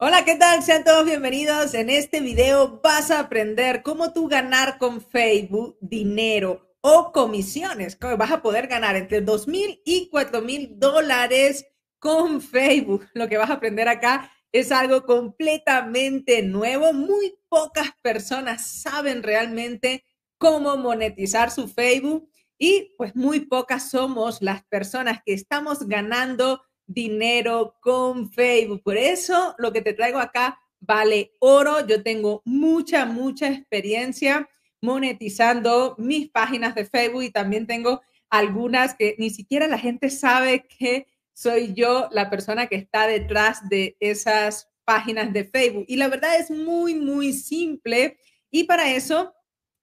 Hola, ¿qué tal? Sean todos bienvenidos. En este video vas a aprender cómo tú ganar con Facebook dinero o comisiones. Vas a poder ganar entre 2.000 y 4.000 dólares con Facebook. Lo que vas a aprender acá es algo completamente nuevo. Muy pocas personas saben realmente cómo monetizar su Facebook y pues muy pocas somos las personas que estamos ganando dinero con Facebook. Por eso lo que te traigo acá vale oro. Yo tengo mucha, mucha experiencia monetizando mis páginas de Facebook y también tengo algunas que ni siquiera la gente sabe que soy yo la persona que está detrás de esas páginas de Facebook. Y la verdad es muy, muy simple. Y para eso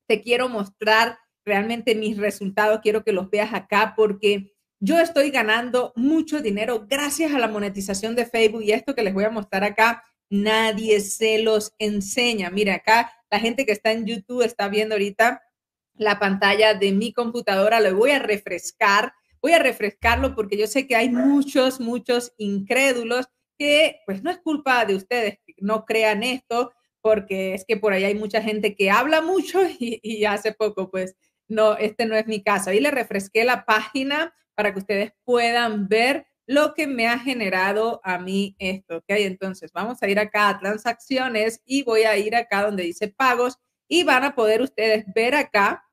te quiero mostrar realmente mis resultados. Quiero que los veas acá porque yo estoy ganando mucho dinero gracias a la monetización de Facebook y esto que les voy a mostrar acá, nadie se los enseña. Mira, acá la gente que está en YouTube está viendo ahorita la pantalla de mi computadora, lo voy a refrescar, voy a refrescarlo porque yo sé que hay muchos, muchos incrédulos que pues no es culpa de ustedes, no crean esto, porque es que por ahí hay mucha gente que habla mucho y, y hace poco, pues no, este no es mi caso. Ahí le refresqué la página para que ustedes puedan ver lo que me ha generado a mí esto, ¿ok? Entonces, vamos a ir acá a transacciones y voy a ir acá donde dice pagos y van a poder ustedes ver acá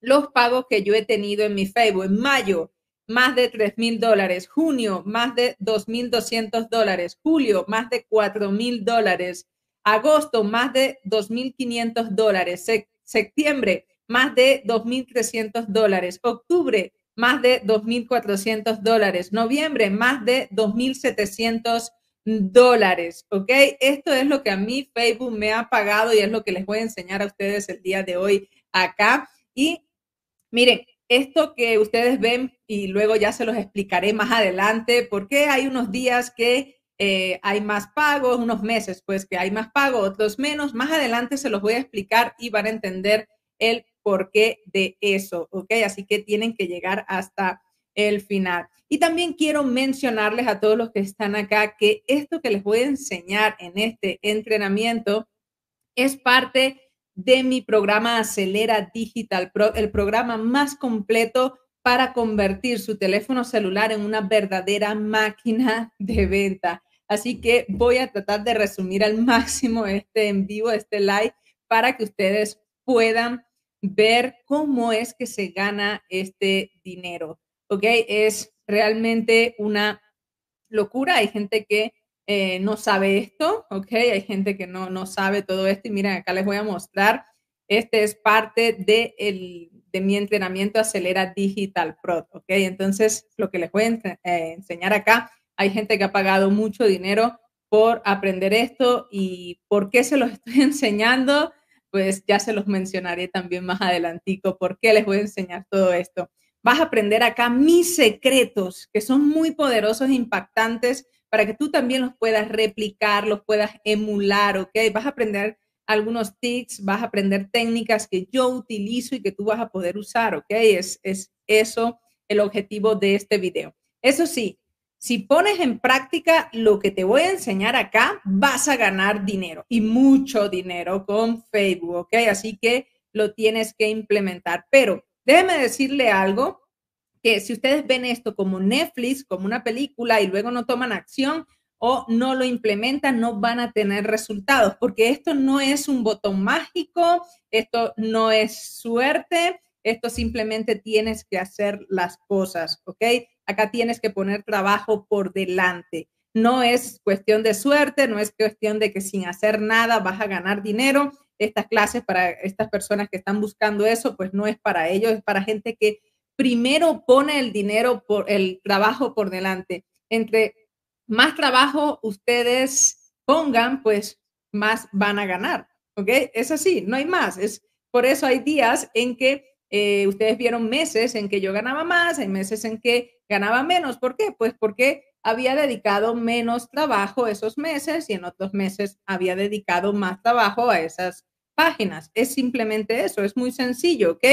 los pagos que yo he tenido en mi Facebook. En mayo, más de 3,000 mil dólares. Junio, más de 2.200 dólares. Julio, más de 4,000 mil dólares. Agosto, más de 2.500 dólares. septiembre, más de 2.300 dólares. Octubre, más de 2.400 dólares. Noviembre, más de 2.700 dólares, ¿ok? Esto es lo que a mí Facebook me ha pagado y es lo que les voy a enseñar a ustedes el día de hoy acá. Y miren, esto que ustedes ven y luego ya se los explicaré más adelante, porque hay unos días que eh, hay más pagos, unos meses pues que hay más pagos, otros menos. Más adelante se los voy a explicar y van a entender el por qué de eso, ¿ok? Así que tienen que llegar hasta el final. Y también quiero mencionarles a todos los que están acá que esto que les voy a enseñar en este entrenamiento es parte de mi programa Acelera Digital, el programa más completo para convertir su teléfono celular en una verdadera máquina de venta. Así que voy a tratar de resumir al máximo este en vivo, este live, para que ustedes puedan ver cómo es que se gana este dinero. ¿Ok? Es realmente una locura. Hay gente que eh, no sabe esto, ¿ok? Hay gente que no, sabe todo esto y miren, acá les voy a mostrar. Este es parte de, mi entrenamiento Acelera Digital Pro, ¿ok? Entonces, lo que les voy a eh, enseñar acá, hay gente que ha pagado mucho dinero por aprender esto y por qué se los estoy enseñando pues ya se los mencionaré también más adelantico porque les voy a enseñar todo esto. Vas a aprender acá mis secretos, que son muy poderosos e impactantes para que tú también los puedas replicar, los puedas emular, ¿ok? Vas a aprender algunos tips, vas a aprender técnicas que yo utilizo y que tú vas a poder usar, ¿ok? Es, es eso el objetivo de este video. Eso sí, si pones en práctica lo que te voy a enseñar acá, vas a ganar dinero y mucho dinero con Facebook, ¿ok? Así que lo tienes que implementar. Pero déjeme decirle algo, que si ustedes ven esto como Netflix, como una película y luego no toman acción o no lo implementan, no van a tener resultados, porque esto no es un botón mágico, esto no es suerte, esto simplemente tienes que hacer las cosas, ¿ok? acá tienes que poner trabajo por delante. No es cuestión de suerte, no es cuestión de que sin hacer nada vas a ganar dinero. Estas clases para estas personas que están buscando eso, pues no es para ellos, es para gente que primero pone el dinero por el trabajo por delante. Entre más trabajo ustedes pongan, pues más van a ganar. ¿Ok? Es así, no hay más. Es, por eso hay días en que eh, ustedes vieron meses en que yo ganaba más, hay meses en que ganaba menos. ¿Por qué? Pues porque había dedicado menos trabajo esos meses y en otros meses había dedicado más trabajo a esas páginas. Es simplemente eso, es muy sencillo, ¿ok?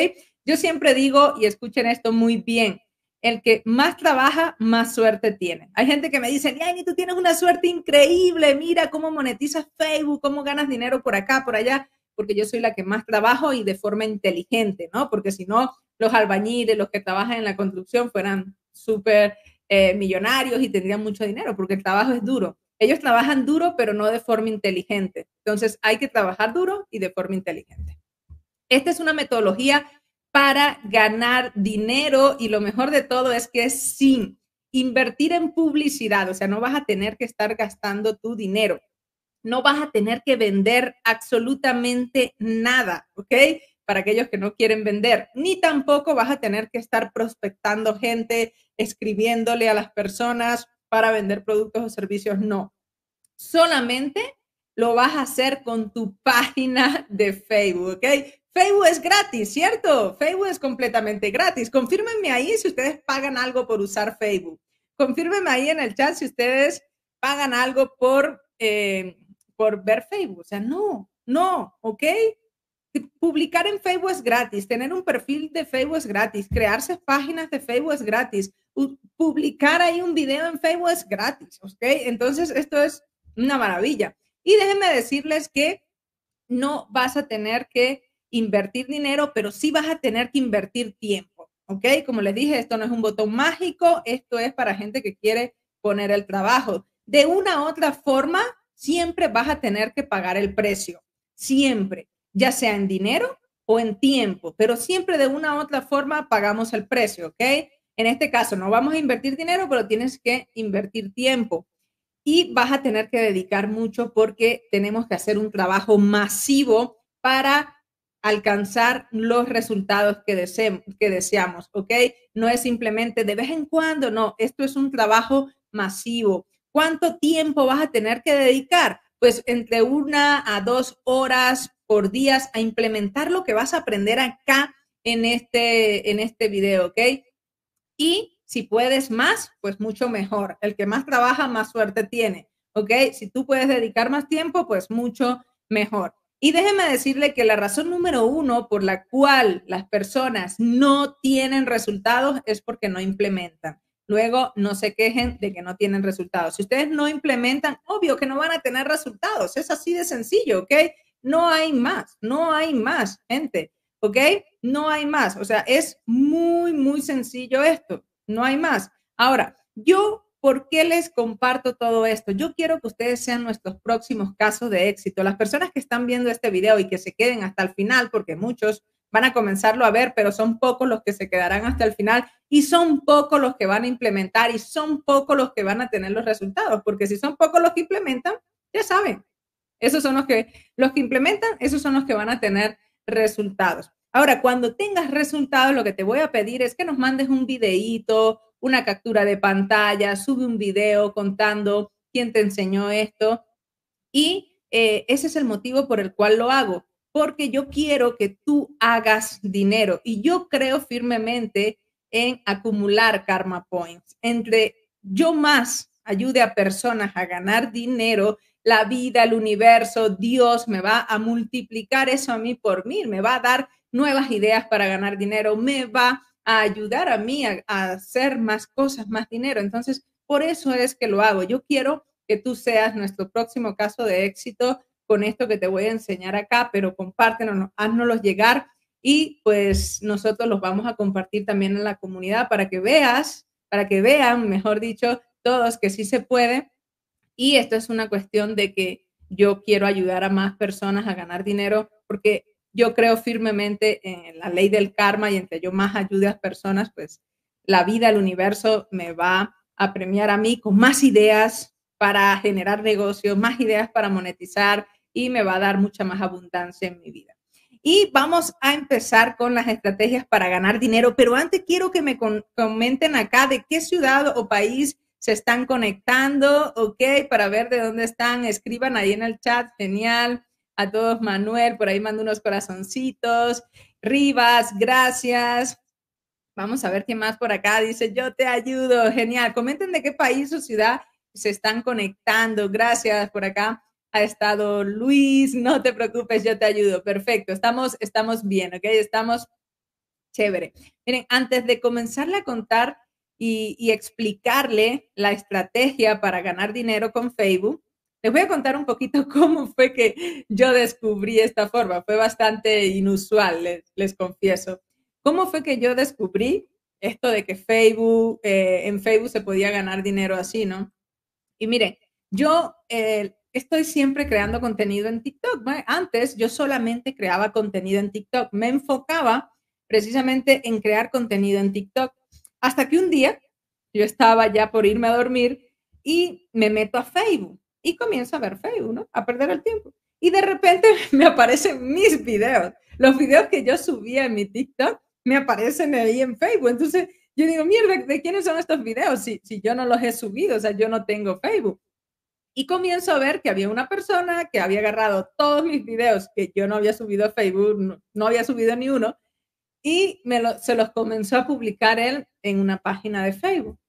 Yo siempre digo, y escuchen esto muy bien, el que más trabaja, más suerte tiene. Hay gente que me dice, ni tú tienes una suerte increíble, mira cómo monetizas Facebook, cómo ganas dinero por acá, por allá, porque yo soy la que más trabajo y de forma inteligente, ¿no? Porque si no, los albañiles, los que trabajan en la construcción, fueran súper eh, millonarios y tendrían mucho dinero, porque el trabajo es duro. Ellos trabajan duro, pero no de forma inteligente. Entonces hay que trabajar duro y de forma inteligente. Esta es una metodología para ganar dinero y lo mejor de todo es que es sin invertir en publicidad, o sea, no vas a tener que estar gastando tu dinero, no vas a tener que vender absolutamente nada, ¿ok? Para aquellos que no quieren vender, ni tampoco vas a tener que estar prospectando gente escribiéndole a las personas para vender productos o servicios, no. Solamente lo vas a hacer con tu página de Facebook, ¿ok? Facebook es gratis, ¿cierto? Facebook es completamente gratis. Confírmenme ahí si ustedes pagan algo por usar Facebook. Confírmenme ahí en el chat si ustedes pagan algo por, eh, por ver Facebook. O sea, no, no, ¿ok? Publicar en Facebook es gratis, tener un perfil de Facebook es gratis, crearse páginas de Facebook es gratis, publicar ahí un video en Facebook es gratis, ¿ok? Entonces, esto es una maravilla. Y déjenme decirles que no vas a tener que invertir dinero, pero sí vas a tener que invertir tiempo, ¿ok? Como les dije, esto no es un botón mágico, esto es para gente que quiere poner el trabajo. De una u otra forma, siempre vas a tener que pagar el precio, siempre, ya sea en dinero o en tiempo, pero siempre de una u otra forma pagamos el precio, ¿ok? En este caso, no vamos a invertir dinero, pero tienes que invertir tiempo y vas a tener que dedicar mucho porque tenemos que hacer un trabajo masivo para alcanzar los resultados que, que deseamos, ¿ok? No es simplemente de vez en cuando, no, esto es un trabajo masivo. ¿Cuánto tiempo vas a tener que dedicar? Pues entre una a dos horas por días a implementar lo que vas a aprender acá en este, en este video, ¿ok? y si puedes más, pues mucho mejor. El que más trabaja, más suerte tiene, ¿ok? Si tú puedes dedicar más tiempo, pues mucho mejor. Y déjeme decirle que la razón número uno por la cual las personas no tienen resultados es porque no implementan. Luego, no se quejen de que no tienen resultados. Si ustedes no implementan, obvio que no van a tener resultados. Es así de sencillo, ¿ok? No hay más, no hay más, gente. ¿ok? No hay más. O sea, es muy, muy sencillo esto. No hay más. Ahora, yo, ¿por qué les comparto todo esto? Yo quiero que ustedes sean nuestros próximos casos de éxito. Las personas que están viendo este video y que se queden hasta el final, porque muchos van a comenzarlo a ver, pero son pocos los que se quedarán hasta el final y son pocos los que van a implementar y son pocos los que van a tener los resultados, porque si son pocos los que implementan, ya saben, esos son los que, los que implementan, esos son los que van a tener resultados. Ahora, cuando tengas resultados, lo que te voy a pedir es que nos mandes un videíto, una captura de pantalla, sube un video contando quién te enseñó esto. Y eh, ese es el motivo por el cual lo hago, porque yo quiero que tú hagas dinero. Y yo creo firmemente en acumular karma points. Entre yo más ayude a personas a ganar dinero la vida, el universo, Dios me va a multiplicar eso a mí por mí. me va a dar nuevas ideas para ganar dinero, me va a ayudar a mí a, hacer más cosas, más dinero. Entonces, por eso es que lo hago. Yo quiero que tú seas nuestro próximo caso de éxito con esto que te voy a enseñar acá, pero compártenos, haznoslos llegar y pues nosotros los vamos a compartir también en la comunidad para que veas, para que vean, mejor dicho, todos que sí se puede y esto es una cuestión de que yo quiero ayudar a más personas a ganar dinero porque yo creo firmemente en la ley del karma y entre yo más ayude a personas, pues la vida, el universo me va a premiar a mí con más ideas para generar negocios, más ideas para monetizar y me va a dar mucha más abundancia en mi vida. Y vamos a empezar con las estrategias para ganar dinero, pero antes quiero que me comenten acá de qué ciudad o país se están conectando, ok, para ver de dónde están, escriban ahí en el chat, genial. A todos, Manuel, por ahí mando unos corazoncitos. Rivas, gracias. Vamos a ver qué más por acá dice, yo te ayudo, genial. Comenten de qué país o ciudad se están conectando. Gracias por acá. Ha estado Luis, no te preocupes, yo te ayudo. Perfecto, estamos, estamos bien, ¿ok? Estamos chévere. Miren, antes de comenzarle a contar y, explicarle la estrategia para ganar dinero con Facebook. Les voy a contar un poquito cómo fue que yo descubrí esta forma. Fue bastante inusual, les, confieso. ¿Cómo fue que yo descubrí esto de que Facebook, eh, en Facebook se podía ganar dinero así, ¿no? Y mire yo eh, estoy siempre creando contenido en TikTok. Antes yo solamente creaba contenido en TikTok. Me enfocaba precisamente en crear contenido en TikTok. Hasta que un día yo estaba ya por irme a dormir y me meto a Facebook y comienzo a ver Facebook, ¿no? A perder el tiempo. Y de repente me aparecen mis videos. Los videos que yo subía en mi TikTok me aparecen ahí en Facebook. Entonces yo digo, mierda, ¿de quiénes son estos videos? Si, si yo no los he subido, o sea, yo no tengo Facebook. Y comienzo a ver que había una persona que había agarrado todos mis videos que yo no había subido a Facebook, no había subido ni uno, y me se los comenzó a publicar él en una página de Facebook.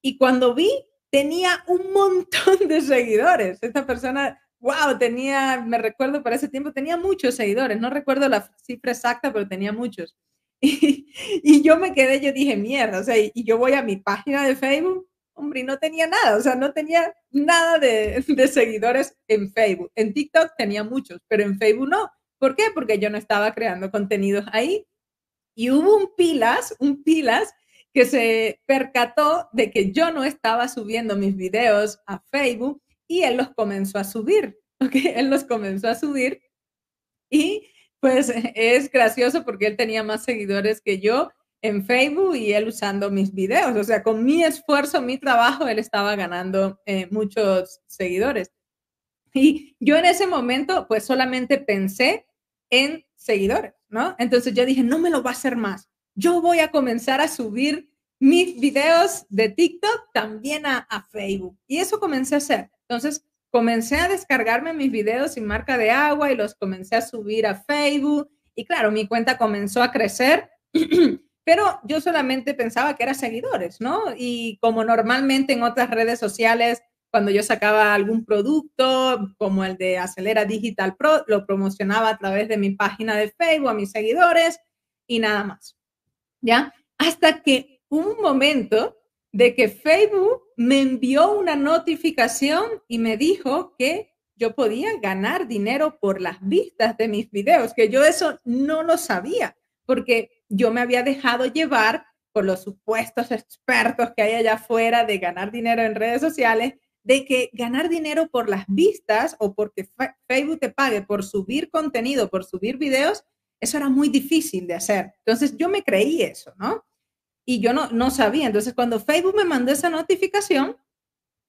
Y cuando vi, tenía un montón de seguidores. Esta persona, wow, tenía, me recuerdo para ese tiempo, tenía muchos seguidores. No recuerdo la cifra exacta, pero tenía muchos. Y, yo me quedé, yo dije, mierda, o sea, y, yo voy a mi página de Facebook, hombre, no tenía nada, o sea, no tenía nada de, de seguidores en Facebook. En TikTok tenía muchos, pero en Facebook no. ¿Por qué? Porque yo no estaba creando contenidos ahí y hubo un pilas, un pilas que se percató de que yo no estaba subiendo mis videos a Facebook y él los comenzó a subir, ¿ok? Él los comenzó a subir y pues es gracioso porque él tenía más seguidores que yo en Facebook y él usando mis videos. O sea, con mi esfuerzo, mi trabajo, él estaba ganando eh, muchos seguidores. Y yo en ese momento, pues solamente pensé en seguidores. ¿no? Entonces yo dije, no me lo va a hacer más. Yo voy a comenzar a subir mis videos de TikTok también a, a Facebook. Y eso comencé a hacer. Entonces comencé a descargarme mis videos sin marca de agua y los comencé a subir a Facebook. Y claro, mi cuenta comenzó a crecer, pero yo solamente pensaba que eran seguidores, ¿no? Y como normalmente en otras redes sociales cuando yo sacaba algún producto, como el de Acelera Digital Pro, lo promocionaba a través de mi página de Facebook a mis seguidores y nada más. ¿Ya? Hasta que un momento de que Facebook me envió una notificación y me dijo que yo podía ganar dinero por las vistas de mis videos, que yo eso no lo sabía, porque yo me había dejado llevar por los supuestos expertos que hay allá afuera de ganar dinero en redes sociales de que ganar dinero por las vistas o porque Facebook te pague por subir contenido, por subir videos, eso era muy difícil de hacer. Entonces yo me creí eso, ¿no? Y yo no, no sabía. Entonces cuando Facebook me mandó esa notificación,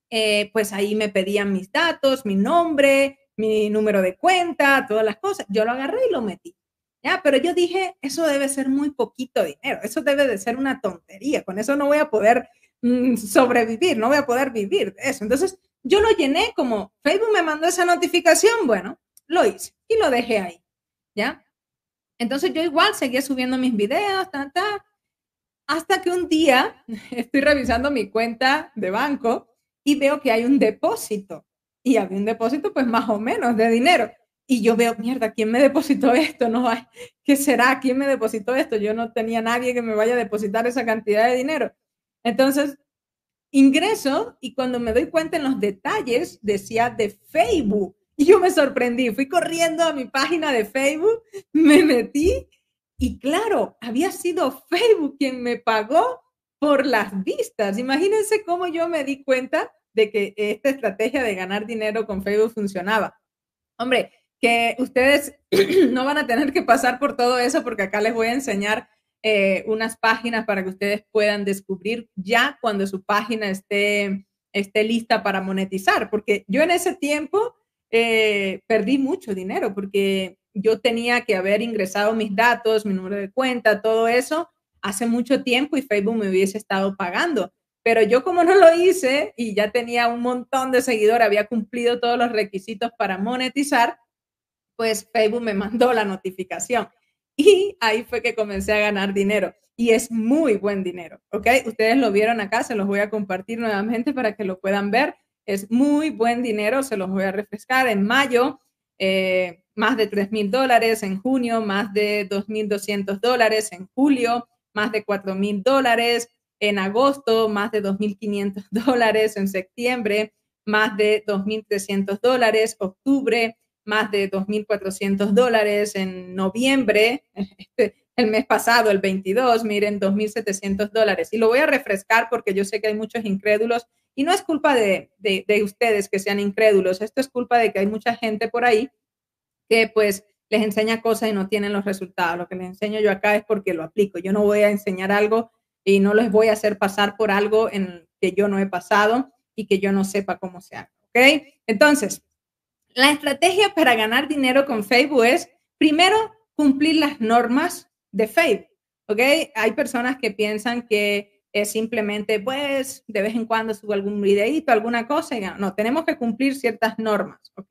eh, pues ahí me pedían mis datos, mi nombre, mi número de cuenta, todas las cosas. Yo lo agarré y lo metí. Ya, pero yo dije, eso debe ser muy poquito dinero, eso debe de ser una tontería, con eso no voy a poder Mm, sobrevivir, no voy a poder vivir eso. Entonces, yo lo llené como Facebook me mandó esa notificación, bueno, lo hice y lo dejé ahí, ¿ya? Entonces yo igual seguía subiendo mis videos, hasta que un día estoy revisando mi cuenta de banco y veo que hay un depósito. Y había un depósito, pues más o menos, de dinero. Y yo veo, mierda, ¿quién me depositó esto? No hay, ¿Qué será? ¿Quién me depositó esto? Yo no tenía nadie que me vaya a depositar esa cantidad de dinero. Entonces, ingreso y cuando me doy cuenta en los detalles, decía de Facebook. Y yo me sorprendí, fui corriendo a mi página de Facebook, me metí y claro, había sido Facebook quien me pagó por las vistas. Imagínense cómo yo me di cuenta de que esta estrategia de ganar dinero con Facebook funcionaba. Hombre, que ustedes no van a tener que pasar por todo eso porque acá les voy a enseñar eh, unas páginas para que ustedes puedan descubrir ya cuando su página esté, esté lista para monetizar, porque yo en ese tiempo eh, perdí mucho dinero porque yo tenía que haber ingresado mis datos, mi número de cuenta, todo eso hace mucho tiempo y Facebook me hubiese estado pagando. Pero yo como no lo hice y ya tenía un montón de seguidores, había cumplido todos los requisitos para monetizar, pues Facebook me mandó la notificación. Y ahí fue que comencé a ganar dinero. Y es muy buen dinero, ¿ok? Ustedes lo vieron acá, se los voy a compartir nuevamente para que lo puedan ver. Es muy buen dinero, se los voy a refrescar. En mayo, eh, más de 3 mil dólares. En junio, más de 2.200 dólares. En julio, más de 4 mil dólares. En agosto, más de 2.500 dólares. En septiembre, más de 2.300 dólares. Octubre, más de 2.400 dólares en noviembre, este, el mes pasado, el 22, miren, 2.700 dólares. Y lo voy a refrescar porque yo sé que hay muchos incrédulos y no es culpa de, de, ustedes que sean incrédulos, esto es culpa de que hay mucha gente por ahí que pues les enseña cosas y no tienen los resultados. Lo que les enseño yo acá es porque lo aplico. Yo no voy a enseñar algo y no les voy a hacer pasar por algo en que yo no he pasado y que yo no sepa cómo se hace. ¿Ok? Entonces, la estrategia para ganar dinero con Facebook es, primero, cumplir las normas de Facebook. ¿Ok? Hay personas que piensan que es simplemente, pues, de vez en cuando subo algún videito, alguna cosa. Y no, tenemos que cumplir ciertas normas. ¿Ok?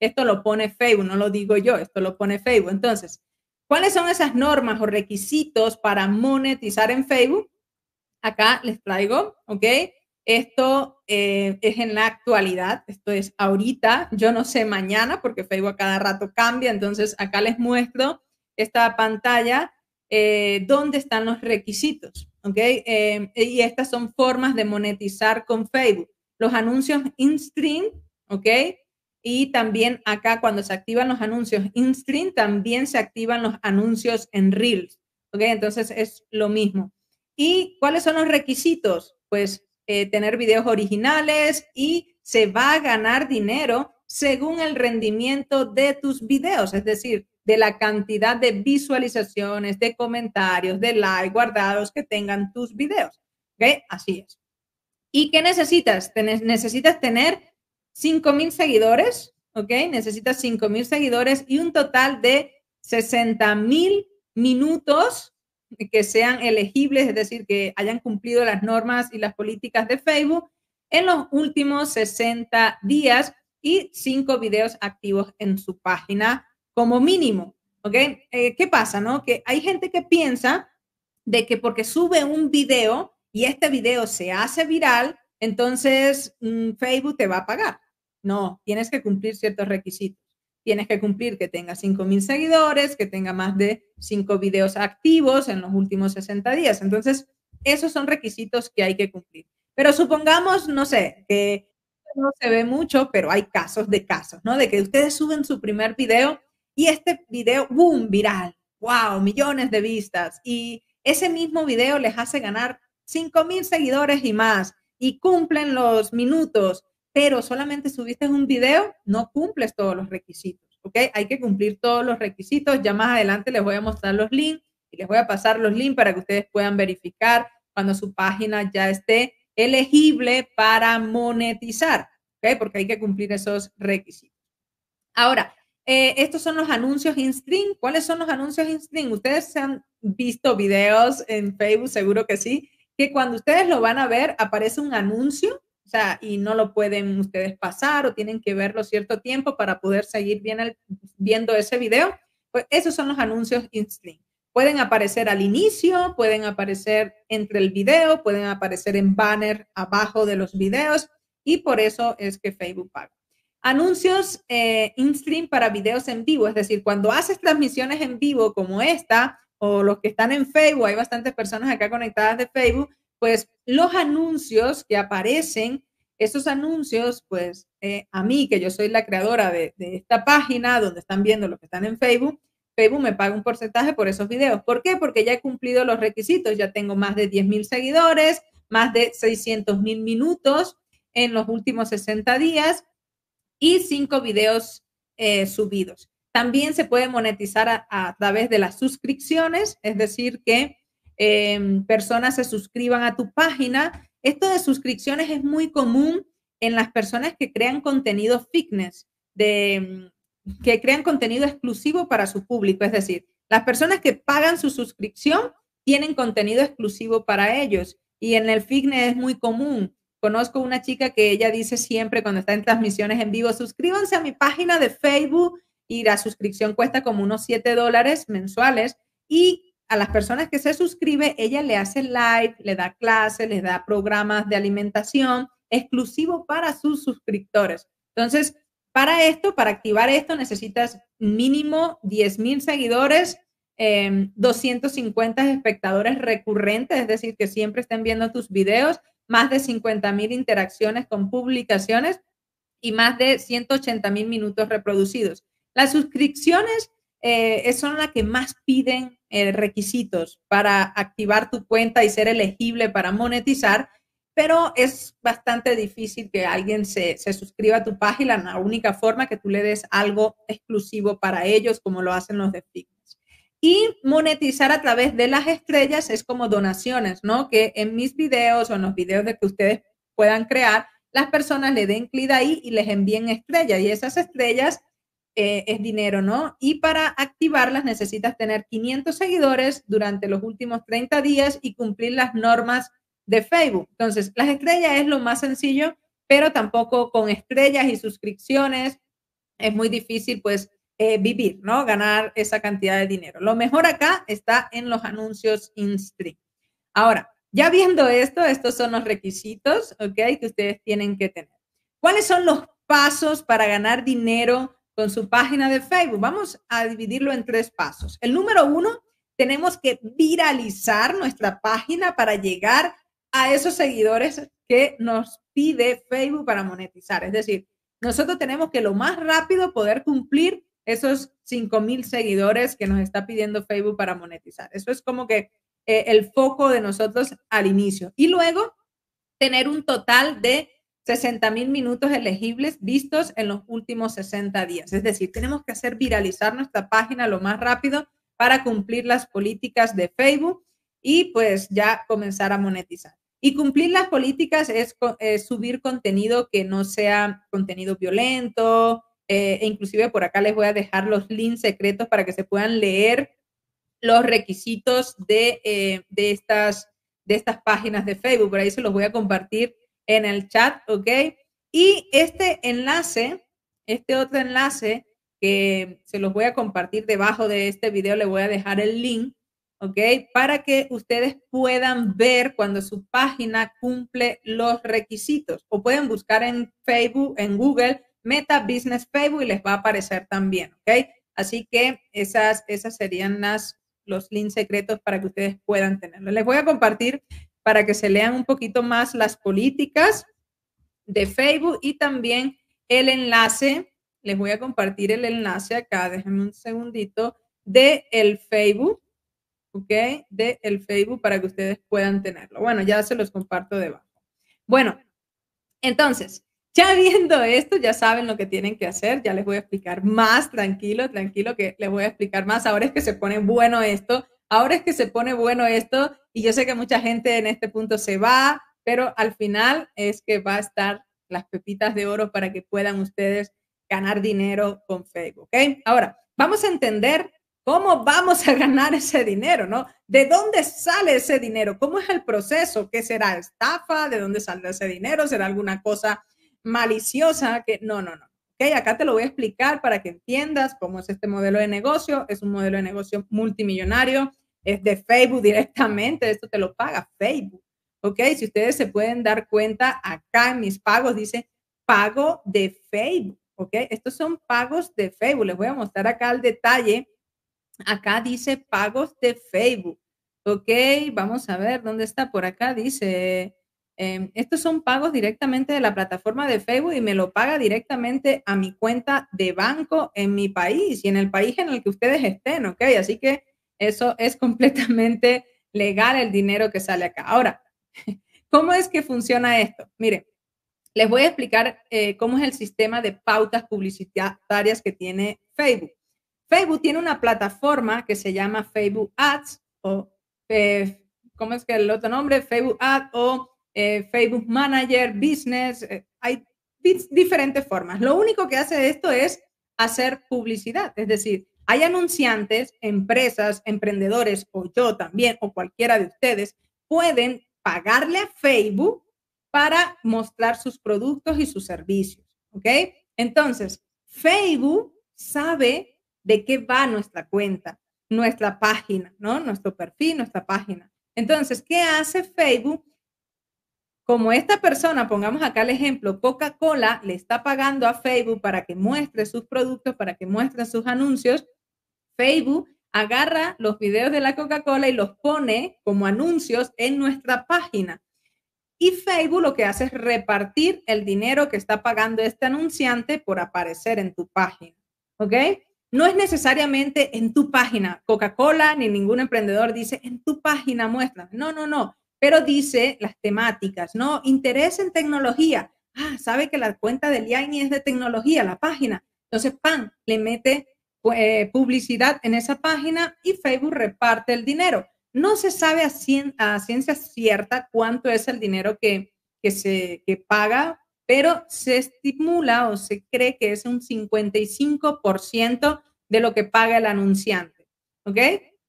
Esto lo pone Facebook, no lo digo yo, esto lo pone Facebook. Entonces, ¿cuáles son esas normas o requisitos para monetizar en Facebook? Acá les traigo, ¿ok? Esto eh, es en la actualidad, esto es ahorita, yo no sé mañana porque Facebook a cada rato cambia, entonces acá les muestro esta pantalla donde eh, dónde están los requisitos, ¿ok? Eh, y estas son formas de monetizar con Facebook. Los anuncios in-stream, ¿ok? Y también acá cuando se activan los anuncios in-stream, también se activan los anuncios en Reels, ¿ok? Entonces es lo mismo. ¿Y cuáles son los requisitos? Pues eh, tener videos originales y se va a ganar dinero según el rendimiento de tus videos, es decir, de la cantidad de visualizaciones, de comentarios, de likes guardados que tengan tus videos. ¿Ok? Así es. ¿Y qué necesitas? necesitas tener 5.000 seguidores, ¿ok? Necesitas 5.000 seguidores y un total de 60.000 minutos que sean elegibles, es decir, que hayan cumplido las normas y las políticas de Facebook en los últimos 60 días y cinco videos activos en su página como mínimo. ¿Ok? Eh, ¿Qué pasa? No? Que hay gente que piensa de que porque sube un video y este video se hace viral, entonces mm, Facebook te va a pagar. No, tienes que cumplir ciertos requisitos tienes que cumplir que tenga mil seguidores, que tenga más de 5 videos activos en los últimos 60 días. Entonces, esos son requisitos que hay que cumplir. Pero supongamos, no sé, que no se ve mucho, pero hay casos de casos, ¿no? De que ustedes suben su primer video y este video, ¡boom!, viral. ¡Wow! Millones de vistas. Y ese mismo video les hace ganar mil seguidores y más. Y cumplen los minutos pero solamente subiste un video, no cumples todos los requisitos, ¿ok? Hay que cumplir todos los requisitos. Ya más adelante les voy a mostrar los links y les voy a pasar los links para que ustedes puedan verificar cuando su página ya esté elegible para monetizar, ¿ok? Porque hay que cumplir esos requisitos. Ahora, eh, estos son los anuncios in stream ¿Cuáles son los anuncios in stream Ustedes han visto videos en Facebook, seguro que sí, que cuando ustedes lo van a ver aparece un anuncio o sea, y no lo pueden ustedes pasar o tienen que verlo cierto tiempo para poder seguir bien viendo ese video. Pues esos son los anuncios in-stream. Pueden aparecer al inicio, pueden aparecer entre el video, pueden aparecer en banner abajo de los videos y por eso es que Facebook paga. Anuncios eh, in-stream para videos en vivo, es decir, cuando haces transmisiones en vivo como esta o los que están en Facebook, hay bastantes personas acá conectadas de Facebook, pues los anuncios que aparecen, esos anuncios, pues eh, a mí, que yo soy la creadora de, esta página, donde están viendo lo que están en Facebook, Facebook me paga un porcentaje por esos videos. ¿Por qué? Porque ya he cumplido los requisitos, ya tengo más de 10,000 seguidores, más de 600,000 mil minutos en los últimos 60 días y 5 videos eh, subidos. También se puede monetizar a, través de las suscripciones, es decir, que Em, personas se suscriban a tu página. Esto de suscripciones es muy común en las personas que crean contenido fitness, de, mm, que crean contenido exclusivo para su público. Es decir, las personas que pagan su suscripción tienen contenido exclusivo para ellos. Y en el fitness es muy común. Conozco una chica que ella dice siempre cuando está en transmisiones en vivo, suscríbanse a mi página de Facebook y la suscripción cuesta como unos 7 dólares mensuales y a las personas que se suscribe, ella le hace like, le da clases, le da programas de alimentación exclusivo para sus suscriptores. Entonces, para esto, para activar esto, necesitas mínimo 10,000 seguidores, 250 em, espectadores recurrentes, es decir, que siempre estén viendo tus videos, más de 50,000 interacciones con publicaciones y más de 180,000 mil minutos reproducidos. Las suscripciones eh, son las que más piden eh, requisitos para activar tu cuenta y ser elegible para monetizar, pero es bastante difícil que alguien se, suscriba a tu página. La única forma que tú le des algo exclusivo para ellos, como lo hacen los de Fitness. Y monetizar a través de las estrellas es como donaciones, ¿no? Que en mis videos o en los videos de que ustedes puedan crear, las personas le den clic ahí y les envíen estrellas. Y esas estrellas eh, es dinero, ¿no? Y para activarlas necesitas tener 500 seguidores durante los últimos 30 días y cumplir las normas de Facebook. Entonces, las estrellas es lo más sencillo, pero tampoco con estrellas y suscripciones es muy difícil, pues, eh, vivir, ¿no? Ganar esa cantidad de dinero. Lo mejor acá está en los anuncios in-stream. Ahora, ya viendo esto, estos son los requisitos, ¿ok? Que ustedes tienen que tener. ¿Cuáles son los pasos para ganar dinero con su página de Facebook. Vamos a dividirlo en tres pasos. El número uno, tenemos que viralizar nuestra página para llegar a esos seguidores que nos pide Facebook para monetizar. Es decir, nosotros tenemos que lo más rápido poder cumplir esos 5.000 seguidores que nos está pidiendo Facebook para monetizar. Eso es como que eh, el foco de nosotros al inicio. Y luego, tener un total de 60 mil minutos elegibles vistos en los últimos 60 días. Es decir, tenemos que hacer viralizar nuestra página lo más rápido para cumplir las políticas de Facebook y pues ya comenzar a monetizar. Y cumplir las políticas es, subir contenido que no sea contenido violento. Eh, e inclusive por acá les voy a dejar los links secretos para que se puedan leer los requisitos de, eh, estas, de estas páginas de Facebook. Por ahí se los voy a compartir en el chat, ¿ok? Y este enlace, este otro enlace que se los voy a compartir debajo de este video, le voy a dejar el link, ¿ok? Para que ustedes puedan ver cuando su página cumple los requisitos o pueden buscar en Facebook, en Google, Meta Business Facebook y les va a aparecer también, ¿ok? Así que esas, esas serían las, los links secretos para que ustedes puedan tenerlo. Les voy a compartir para que se lean un poquito más las políticas de Facebook y también el enlace. Les voy a compartir el enlace acá, déjenme un segundito, de el Facebook, ¿ok? De el Facebook para que ustedes puedan tenerlo. Bueno, ya se los comparto debajo. Bueno, entonces, ya viendo esto, ya saben lo que tienen que hacer, ya les voy a explicar más, tranquilo, tranquilo, que les voy a explicar más. Ahora es que se pone bueno esto ahora es que se pone bueno esto y yo sé que mucha gente en este punto se va, pero al final es que va a estar las pepitas de oro para que puedan ustedes ganar dinero con Facebook, ¿ok? Ahora, vamos a entender cómo vamos a ganar ese dinero, ¿no? ¿De dónde sale ese dinero? ¿Cómo es el proceso? ¿Qué será estafa? ¿De dónde saldrá ese dinero? ¿Será alguna cosa maliciosa? Que no, no, no. Okay, Acá te lo voy a explicar para que entiendas cómo es este modelo de negocio. Es un modelo de negocio multimillonario es de Facebook directamente, esto te lo paga Facebook. ¿Ok? Si ustedes se pueden dar cuenta, acá en mis pagos dice pago de Facebook. ¿Ok? Estos son pagos de Facebook. Les voy a mostrar acá el detalle. Acá dice pagos de Facebook. ¿Ok? Vamos a ver dónde está. Por acá dice, em, estos son pagos directamente de la plataforma de Facebook y me lo paga directamente a mi cuenta de banco en mi país y en el país en el que ustedes estén. ¿Ok? Así que eso es completamente legal el dinero que sale acá. Ahora, ¿cómo es que funciona esto? Mire, les voy a explicar eh, cómo es el sistema de pautas publicitarias que tiene Facebook. Facebook tiene una plataforma que se llama Facebook Ads o, eh, ¿cómo es que el otro nombre? Facebook Ads o eh, Facebook Manager, Business. hay diferentes formas. Lo único que hace esto es hacer publicidad, es decir, hay anunciantes, empresas, emprendedores o yo también o cualquiera de ustedes pueden pagarle a Facebook para mostrar sus productos y sus servicios. ¿Ok? Entonces, Facebook sabe de qué va nuestra cuenta, nuestra página, ¿no? Nuestro perfil, nuestra página. Entonces, ¿qué hace Facebook? Como esta persona, pongamos acá el ejemplo, Coca-Cola le está pagando a Facebook para que muestre sus productos, para que muestre sus anuncios, Facebook agarra los videos de la Coca-Cola y los pone como anuncios en nuestra página. Y Facebook lo que hace es repartir el dinero que está pagando este anunciante por aparecer en tu página. ¿Ok? No es necesariamente en tu página. Coca-Cola ni ningún emprendedor dice en tu página muestra. No, no, no. Pero dice las temáticas, ¿no? Interés en tecnología. Ah, sabe que la cuenta de Liani es de tecnología, la página. Entonces, pan, le mete eh, publicidad en esa página y Facebook reparte el dinero. No se sabe a, ciencia cierta cuánto es el dinero que, se paga, pero se estimula o se cree que es un 55% de lo que paga el anunciante. ¿Ok?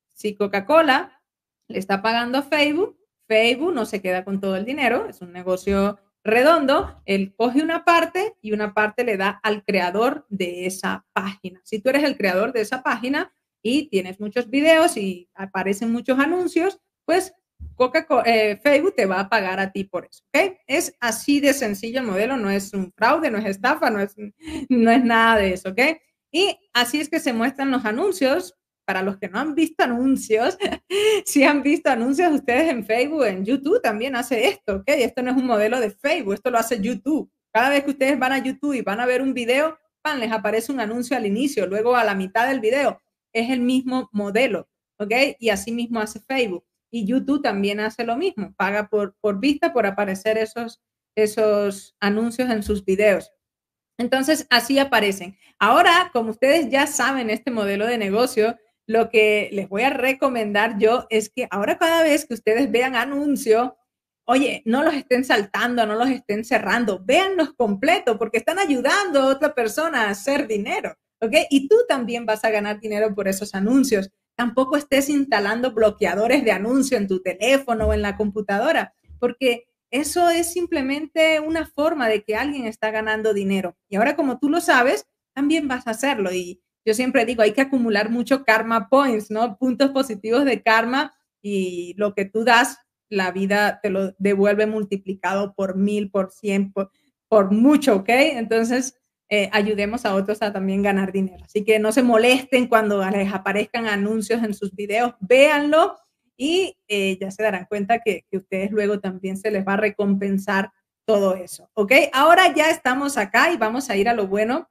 Si Coca-Cola le está pagando a Facebook, Facebook no se queda con todo el dinero, es un negocio redondo, él coge una parte y una parte le da al creador de esa página. Si tú eres el creador de esa página y tienes muchos videos y aparecen muchos anuncios, pues Coca eh, Facebook te va a pagar a ti por eso. ¿okay? Es así de sencillo el modelo, no es un fraude, no es estafa, no es, no es nada de eso. ¿okay? Y así es que se muestran los anuncios para los que no han visto anuncios, si han visto anuncios ustedes en Facebook, en YouTube también hace esto, ¿ok? Esto no es un modelo de Facebook, esto lo hace YouTube. Cada vez que ustedes van a YouTube y van a ver un video, les aparece un anuncio al inicio, luego a la mitad del video. Es el mismo modelo, ¿ok? Y así mismo hace Facebook. Y YouTube también hace lo mismo, paga por, por vista por aparecer esos, esos anuncios en sus videos. Entonces, así aparecen. Ahora, como ustedes ya saben este modelo de negocio, lo que les voy a recomendar yo es que ahora cada vez que ustedes vean anuncio, oye, no los estén saltando, no los estén cerrando, véanlos completo, porque están ayudando a otra persona a hacer dinero, ¿ok? Y tú también vas a ganar dinero por esos anuncios. Tampoco estés instalando bloqueadores de anuncio en tu teléfono o en la computadora, porque eso es simplemente una forma de que alguien está ganando dinero. Y ahora como tú lo sabes, también vas a hacerlo y yo siempre digo, hay que acumular mucho karma points, ¿no? Puntos positivos de karma y lo que tú das, la vida te lo devuelve multiplicado por mil, por cien, por, mucho, ¿ok? Entonces, eh, ayudemos a otros a también ganar dinero. Así que no se molesten cuando les aparezcan anuncios en sus videos, véanlo y eh, ya se darán cuenta que, que ustedes luego también se les va a recompensar todo eso, ¿ok? Ahora ya estamos acá y vamos a ir a lo bueno.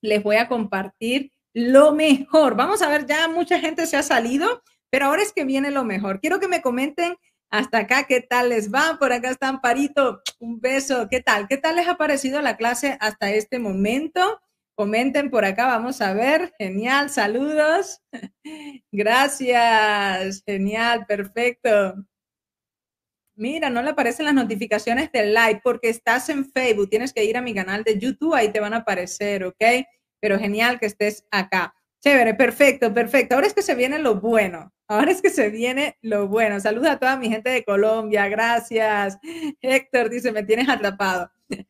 Les voy a compartir lo mejor. Vamos a ver, ya mucha gente se ha salido, pero ahora es que viene lo mejor. Quiero que me comenten hasta acá qué tal les va. Por acá está Amparito, un beso. ¿Qué tal? ¿Qué tal les ha parecido la clase hasta este momento? Comenten por acá, vamos a ver. Genial, saludos. Gracias, genial, perfecto. Mira, no le aparecen las notificaciones del like porque estás en Facebook. Tienes que ir a mi canal de YouTube, ahí te van a aparecer, ¿ok? pero genial que estés acá. Chévere, perfecto, perfecto. Ahora es que se viene lo bueno. Ahora es que se viene lo bueno. Saluda a toda mi gente de Colombia. Gracias. Héctor dice, me tienes atrapado.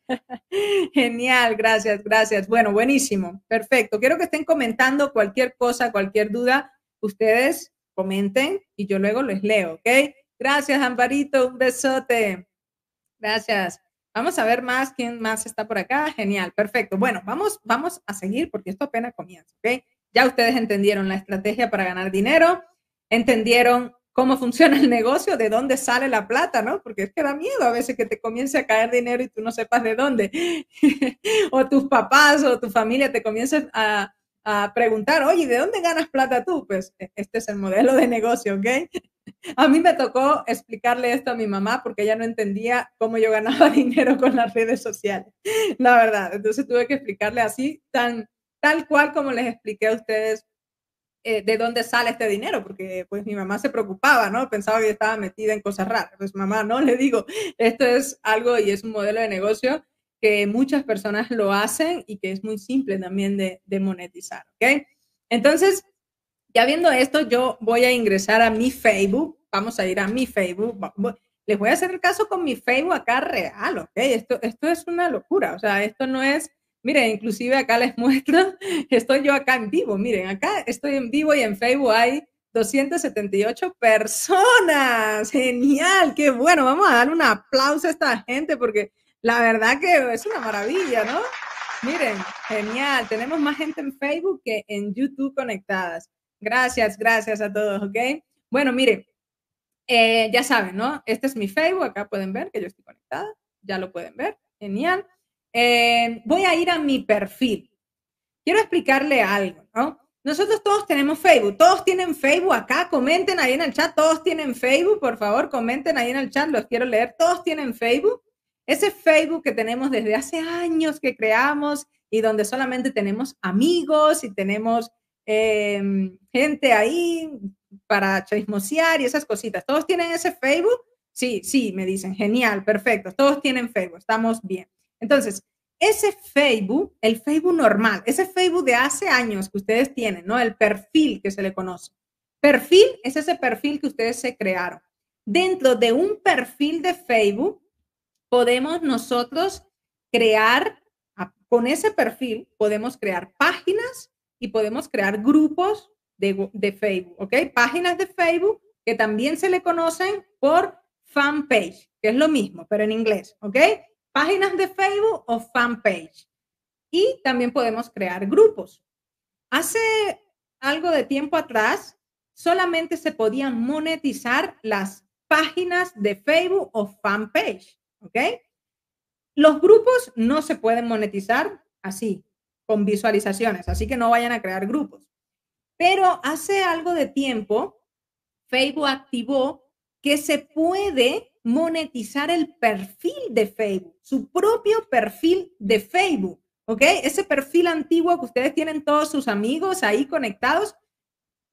Genial, gracias, gracias. Bueno, buenísimo. Perfecto. Quiero que estén comentando cualquier cosa, cualquier duda. Ustedes comenten y yo luego les leo, ¿ok? Gracias, Amparito. Un besote. Gracias. Vamos a ver más, quién más está por acá. Genial, perfecto. Bueno, vamos, vamos a seguir porque esto apenas comienza, ¿ok? Ya ustedes entendieron la estrategia para ganar dinero, entendieron cómo funciona el negocio, de dónde sale la plata, ¿no? Porque es que da miedo a veces que te comience a caer dinero y tú no sepas de dónde. o tus papás o tu familia te comiencen a, a preguntar, oye, ¿de dónde ganas plata tú? Pues e, este es el modelo de negocio, ¿ok? A mí me tocó explicarle esto a mi mamá porque ella no entendía cómo yo ganaba dinero con las redes sociales, la verdad. Entonces tuve que explicarle así, tan, tal cual como les expliqué a ustedes eh, de dónde sale este dinero, porque pues mi mamá se preocupaba, ¿no? Pensaba que estaba metida en cosas raras. Pues mamá, no, le digo, esto es algo y es un modelo de negocio que muchas personas lo hacen y que es muy simple también de, de monetizar, ¿ok? Entonces, ya viendo esto, yo voy a ingresar a mi Facebook. Vamos a ir a mi Facebook. Les voy a hacer el caso con mi Facebook acá real, ¿ok? Esto, esto es una locura. O sea, esto no es... Miren, inclusive acá les muestro, estoy yo acá en vivo. Miren, acá estoy en vivo y en Facebook hay 278 personas. Genial, qué bueno. Vamos a dar un aplauso a esta gente porque la verdad que es una maravilla, ¿no? Miren, genial. Tenemos más gente en Facebook que en YouTube conectadas. Gracias, gracias a todos, ¿ok? Bueno, mire, eh, ya saben, ¿no? Este es mi Facebook, acá pueden ver que yo estoy conectada, ya lo pueden ver, genial. Eh, voy a ir a mi perfil. Quiero explicarle algo, ¿no? Nosotros todos tenemos Facebook, todos tienen Facebook acá, comenten ahí en el chat, todos tienen Facebook, por favor, comenten ahí en el chat, los quiero leer, todos tienen Facebook. Ese Facebook que tenemos desde hace años que creamos y donde solamente tenemos amigos y tenemos Em, gente ahí para chismosear y esas cositas. ¿Todos tienen ese Facebook? Sí, sí, me dicen, genial, perfecto, todos tienen Facebook, estamos bien. Entonces, ese Facebook, el Facebook normal, ese Facebook de hace años que ustedes tienen, ¿no? El perfil que se le conoce. Perfil es ese perfil que ustedes se crearon. Dentro de un perfil de Facebook, podemos nosotros crear, con ese perfil, podemos crear páginas y podemos crear grupos de, Facebook, ¿ok? Páginas de Facebook que también se le conocen por fanpage, que es lo mismo, pero en inglés, ¿ok? Páginas de Facebook o fanpage. Y también podemos crear grupos. Hace algo de tiempo atrás, solamente se podían monetizar las páginas de Facebook o fanpage, ¿ok? Los grupos no se pueden monetizar así, con visualizaciones, así que no vayan a crear grupos. Pero hace algo de tiempo, Facebook activó que se puede monetizar el perfil de Facebook, su propio perfil de Facebook, ¿ok? Ese perfil antiguo que ustedes tienen todos sus amigos ahí conectados,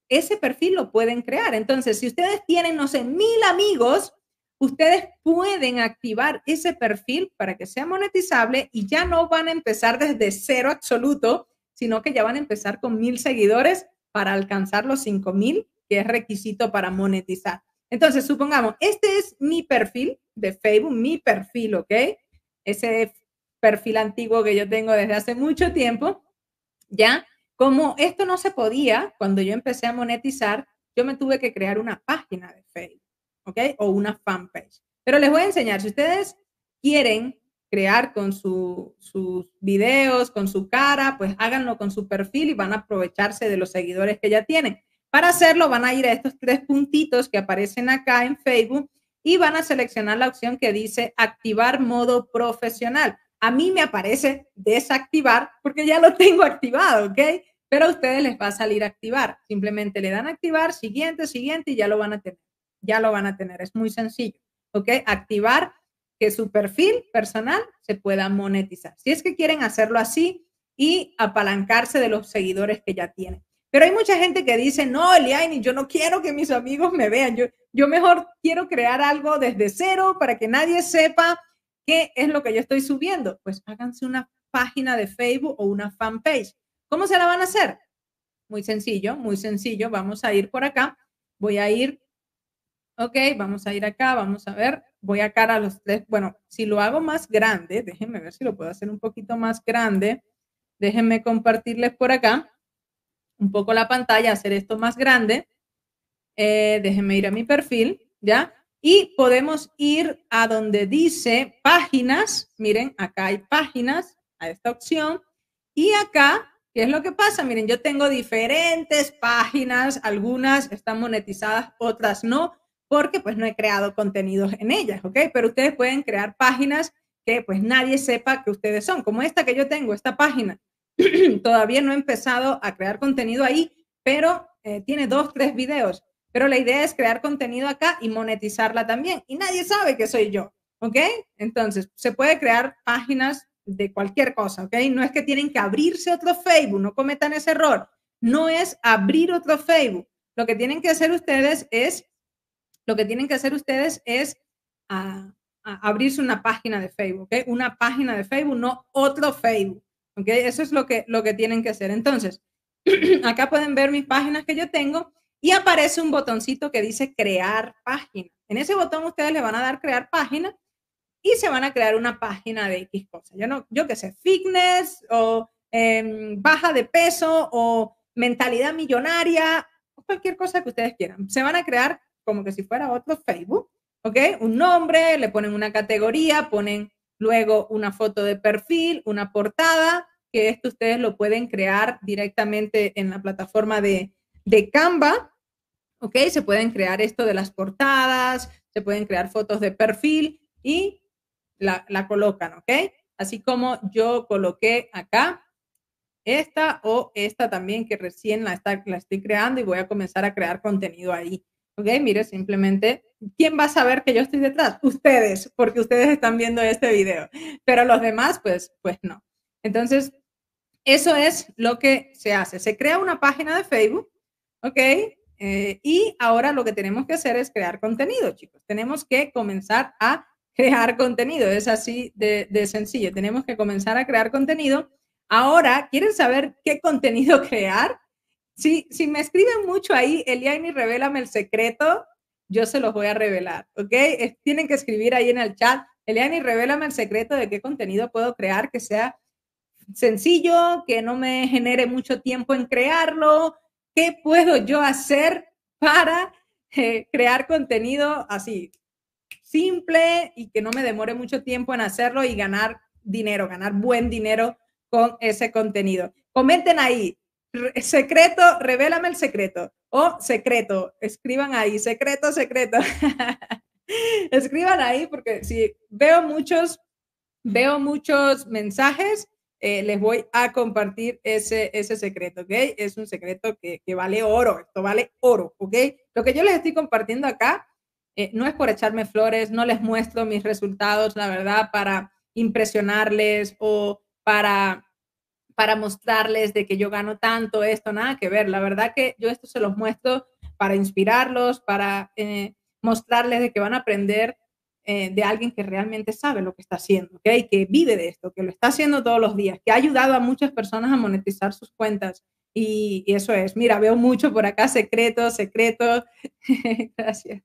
ese perfil lo pueden crear. Entonces, si ustedes tienen, no sé, mil amigos, ustedes pueden activar ese perfil para que sea monetizable y ya no van a empezar desde cero absoluto, sino que ya van a empezar con mil seguidores para alcanzar los cinco mil, que es requisito para monetizar. Entonces, supongamos, este es mi perfil de Facebook, mi perfil, ¿ok? Ese perfil antiguo que yo tengo desde hace mucho tiempo, ¿ya? Como esto no se podía cuando yo empecé a monetizar, yo me tuve que crear una página de Facebook. ¿ok? O una fanpage. Pero les voy a enseñar, si ustedes quieren crear con sus videos, con su cara, pues háganlo con su perfil y van a aprovecharse de los seguidores que ya tienen. Para hacerlo van a ir a estos tres puntitos que aparecen acá en Facebook y van a seleccionar la opción que dice activar modo profesional. A mí me aparece desactivar porque ya lo tengo activado, ¿ok? Pero a ustedes les va a salir activar. Simplemente le dan activar, siguiente, siguiente y ya lo van a tener ya lo van a tener. Es muy sencillo, ¿ok? Activar que su perfil personal se pueda monetizar. Si es que quieren hacerlo así y apalancarse de los seguidores que ya tienen. Pero hay mucha gente que dice, no, Eliani, yo no quiero que mis amigos me vean. Yo, yo mejor quiero crear algo desde cero para que nadie sepa qué es lo que yo estoy subiendo. Pues háganse una página de Facebook o una fanpage. ¿Cómo se la van a hacer? Muy sencillo, muy sencillo. Vamos a ir por acá. Voy a ir ok, vamos a ir acá, vamos a ver, voy a acá a los tres, bueno, si lo hago más grande, déjenme ver si lo puedo hacer un poquito más grande, déjenme compartirles por acá un poco la pantalla, hacer esto más grande, eh, déjenme ir a mi perfil, ¿ya? Y podemos ir a donde dice páginas, miren, acá hay páginas, a esta opción, y acá ¿Qué es lo que pasa? Miren, yo tengo diferentes páginas, algunas están monetizadas, otras no porque pues no he creado contenidos en ellas, ¿ok? Pero ustedes pueden crear páginas que pues nadie sepa que ustedes son, como esta que yo tengo, esta página. Todavía no he empezado a crear contenido ahí, pero eh, tiene dos, tres videos. Pero la idea es crear contenido acá y monetizarla también. Y nadie sabe que soy yo, ¿ok? Entonces, se puede crear páginas de cualquier cosa, ¿ok? No es que tienen que abrirse otro Facebook, no cometan ese error. No es abrir otro Facebook. Lo que tienen que hacer ustedes es lo que tienen que hacer ustedes es ah, ah, abrirse una página de Facebook, Una página de Facebook, no otro Facebook, ¿ok? Eso es lo que, lo que tienen que hacer. Entonces, acá pueden ver mis páginas que yo tengo y aparece un botoncito que dice crear página. En ese botón ustedes le van a dar crear página y se van a crear una página de X cosas. Yo, no, yo qué sé, fitness o em, baja de peso o mentalidad millonaria o cualquier cosa que ustedes quieran. Se van a crear como que si fuera otro Facebook, ¿ok? Un nombre, le ponen una categoría, ponen luego una foto de perfil, una portada, que esto ustedes lo pueden crear directamente en la plataforma de, de Canva, ¿ok? Se pueden crear esto de las portadas, se pueden crear fotos de perfil y la, colocan, ¿ok? Así como yo coloqué acá esta o esta también que recién la, está, la estoy creando y voy a comenzar a crear contenido ahí. ¿ok? Mire, simplemente, ¿quién va a saber que yo estoy detrás? Ustedes, porque ustedes están viendo este video, pero los demás, pues, pues no. Entonces, eso es lo que se hace. Se crea una página de Facebook, ¿ok? Eh, y ahora lo que tenemos que hacer es crear contenido, chicos. Tenemos que comenzar a crear contenido. Es así de, de sencillo. Tenemos que comenzar a crear contenido. Ahora, ¿quieren saber qué contenido crear? si, me escriben mucho ahí, Eliani, revélame el secreto, yo se los voy a revelar, ¿ok? tienen que escribir ahí en el chat, Eliani, revélame el secreto de qué contenido puedo crear que sea sencillo, que no me genere mucho tiempo en crearlo, qué puedo yo hacer para eh, crear contenido así simple y que no me demore mucho tiempo en hacerlo y ganar dinero, ganar buen dinero con ese contenido. Comenten ahí, secreto, revélame el secreto. O secreto, escriban ahí, secreto, secreto. escriban ahí porque si veo muchos, veo muchos mensajes, eh, les voy a compartir ese, ese secreto, ¿ok? Es un secreto que, que, vale oro, esto vale oro, ¿ok? Lo que yo les estoy compartiendo acá eh, no es por echarme flores, no les muestro mis resultados, la verdad, para impresionarles o para para mostrarles de que yo gano tanto, esto, nada que ver. La verdad que yo esto se los muestro para inspirarlos, para eh, mostrarles de que van a aprender eh, de alguien que realmente sabe lo que está haciendo, ¿okay? que vive de esto, que lo está haciendo todos los días, que ha ayudado a muchas personas a monetizar sus cuentas. Y, eso es, mira, veo mucho por acá, secretos, secretos. gracias,